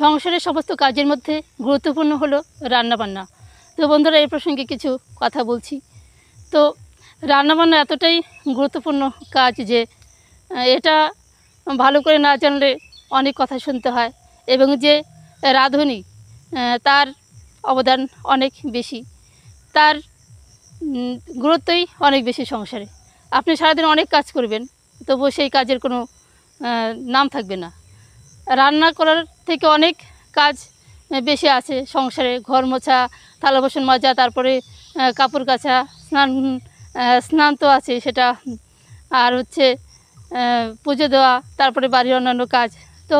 সংসারের সমস্ত কাজের মধ্যে গুরুত্বপূর্ণ হলো রান্নাবান্না তো বন্ধুরা এই প্রসঙ্গে কিছু কথা বলছি তো রান্নাবান্না এতটাই গুরুত্বপূর্ণ কাজ যে এটা ভালো করে না জানলে অনেক কথা শুনতে হয় এবং যে রাঁধুনি তার অবদান অনেক বেশি তার গুরুত্বই অনেক বেশি সংসারে আপনি সারাদিন অনেক কাজ করবেন তবুও সেই কাজের কোনো নাম থাকবে না রান্না করার থেকে অনেক কাজ বেশি আছে সংসারে ঘর মোছা থালা বাসন মাজা তারপরে কাপড় কাচা স্নান স্নান তো আছে সেটা আর হচ্ছে পুজো দেওয়া তারপরে বাড়ির অন্যান্য কাজ তো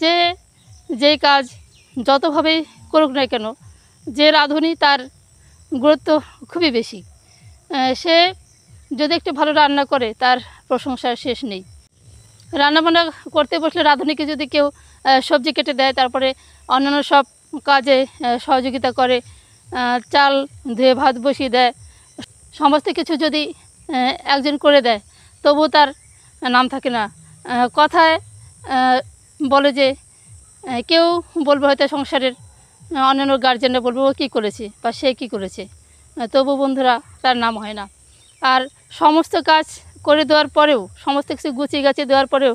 যে যে কাজ যতভাবেই করুক না কেন যে রাঁধুনি তার গুরুত্ব খুবই বেশি সে যদি একটু ভালো রান্না করে তার প্রশংসার শেষ নেই রান্নাবান্না করতে বসলে রাঁধুনিকে যদি কেউ সবজি কেটে দেয় তারপরে অন্যান্য সব কাজে সহযোগিতা করে চাল ধুয়ে ভাত বসিয়ে দেয় সমস্ত কিছু যদি একজন করে দেয় তবু তার নাম থাকে না কথায় বলে যে কেউ বলবে হয়তো সংসারের অন্যান্য গার্জেনরা বলবে ও কী করেছে বা সে কী করেছে তবু বন্ধুরা তার নাম হয় না আর সমস্ত কাজ করে দেওয়ার পরেও সমস্ত কিছু গুছিয়ে গাছিয়ে দেওয়ার পরেও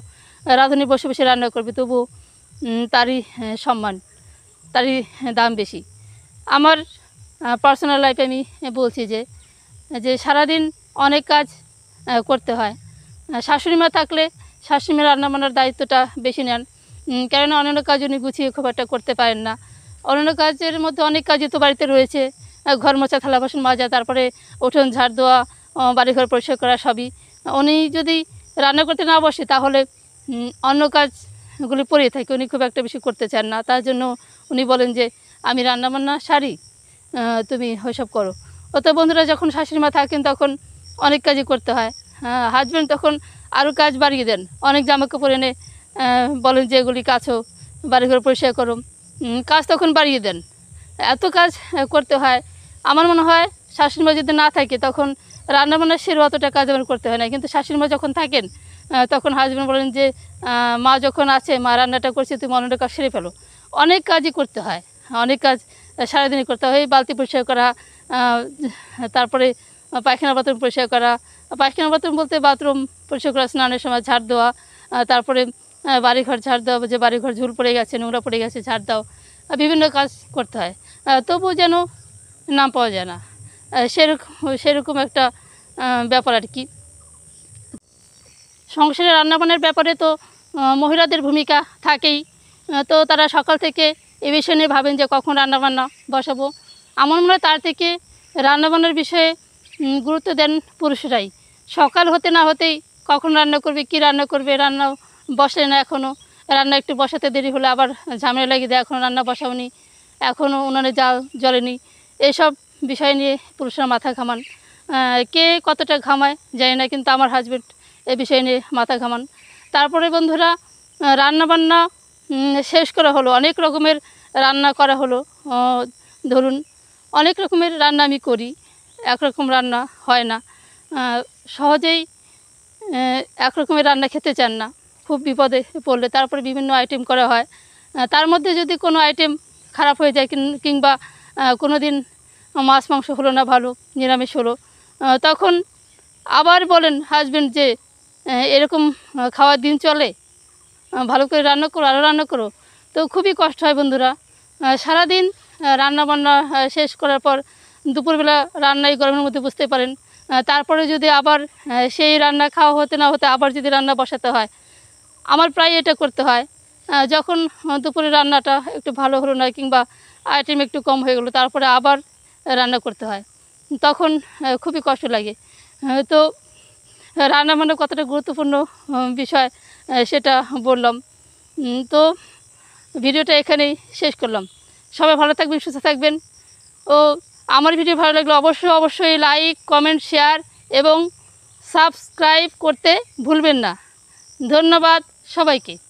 রাঁধুনি বসে বসে রান্না করবে তবু তারই হ্যাঁ, সম্মান তারই হ্যাঁ, দাম বেশি আমার পার্সোনাল লাইফে আমি বলছি যে যে সারাদিন অনেক কাজ করতে হয় শাশুড়ি মা থাকলে শাশুড়ি মা রান্নাবান্নার দায়িত্বটা বেশি নেন কেননা অন্যান্য কাজ উনি গুছিয়ে খুব একটা করতে পারেন না অন্যান্য কাজের মধ্যে অনেক কাজই তো বাড়িতে রয়েছে ঘর মোছা থালা বাসন মাজা তারপরে উঠোন ঝাড় দেওয়া বাড়িঘর পরিষ্কার করা সবই উনি যদি রান্না করতে না বসে তাহলে অন্য কাজগুলি পড়ে থাকে উনি খুব একটা বেশি করতে চান না তার জন্য উনি বলেন যে আমি রান্নাবান্না সারি তুমি ওইসব করো অত বন্ধুরা যখন শাশুড়ি মা থাকেন তখন অনেক কাজই করতে হয় হ্যাঁ হাজব্যান্ড তখন আরও কাজ বাড়িয়ে দেন অনেক জামা কাপড় এনে বলেন যে এগুলি কাছো বাড়িঘর পরিষ্কার করো কাজ তখন বাড়িয়ে দেন এত কাজ করতে হয় আমার মনে হয় শাশুড়িমা যদি না থাকে তখন বান্না সেরে অতটা কাজ আমার করতে হয় না কিন্তু শাশুড়িমা যখন থাকেন তখন হাজব্যান্ড বলেন যে মা যখন আছে মা রান্নাটা করছে তুমি অন্যটা কাজ সেরে ফেলো অনেক কাজই করতে হয় অনেক কাজ সারাদিনই করতে হয় বালতি পরিষ্কার করা তারপরে পায়খানা বাথরুম পরিষ্কার করা পায়খানা বাথরুম বলতে বাথরুম পরিষ্কার করা স্নানের সময় ঝাড় দেওয়া তারপরে বাড়িঘর ঝাড় দেওয়া যে বাড়িঘর ঝুল পড়ে গেছে নোংরা পড়ে গেছে ঝাড় দাও বিভিন্ন কাজ করতে হয় তবু যেন নাম পাওয়া যায় না সেরকম সেরকম একটা ব্যাপার আর কি সংসারে রান্নাবান্নার ব্যাপারে তো মহিলাদের ভূমিকা থাকেই তো তারা সকাল থেকে এ বিষয়ে নিয়ে ভাবেন যে কখন রান্নাবান্না বসাবো আমার মনে হয় তার থেকে রান্নাবান্নার বিষয়ে গুরুত্ব দেন পুরুষরাই সকাল হতে না হতেই কখন রান্না করবে কি রান্না করবে রান্না বসে না এখনও রান্না একটু বসাতে দেরি হলে আবার ঝামেলা লাগিয়ে দেয় এখনও রান্না বসাওনি এখনও উনানে জাল জ্বলেনি এসব বিষয় নিয়ে পুরুষরা মাথা ঘামান কে কতটা ঘামায় জানি না কিন্তু আমার হাজব্যান্ড এ বিষয় নিয়ে মাথা ঘামান তারপরে বন্ধুরা রান্নাবান্না শেষ করা হলো অনেক রকমের রান্না করা হলো ধরুন অনেক রকমের রান্না আমি করি একরকম রান্না হয় না সহজেই এক রকমের রান্না খেতে চান না খুব বিপদে পড়লে তারপরে বিভিন্ন আইটেম করা হয় তার মধ্যে যদি কোনো আইটেম খারাপ হয়ে যায় কিংবা কোনো দিন মাছ মাংস হলো না ভালো নিরামিষ হলো তখন আবার বলেন হাজব্যান্ড যে এরকম খাওয়ার দিন চলে ভালো করে রান্না করো আরও রান্না করো তো খুবই কষ্ট হয় বন্ধুরা সারাদিন রান্নাবান্না শেষ করার পর দুপুরবেলা রান্নাই গরমের মধ্যে বুঝতে পারেন তারপরে যদি আবার সেই রান্না খাওয়া হতে না হতে আবার যদি রান্না বসাতে হয় আমার প্রায় এটা করতে হয় যখন দুপুরে রান্নাটা একটু ভালো হলো না কিংবা আইটেম একটু কম হয়ে গেলো তারপরে আবার রান্না করতে হয় তখন খুবই কষ্ট লাগে তো রান্না মানে কতটা গুরুত্বপূর্ণ বিষয় সেটা বললাম তো ভিডিওটা এখানেই শেষ করলাম সবাই ভালো থাকবেন সুস্থ থাকবেন ও আমার ভিডিও ভালো লাগলে অবশ্যই অবশ্যই লাইক কমেন্ট শেয়ার এবং সাবস্ক্রাইব করতে ভুলবেন না ধন্যবাদ সবাইকে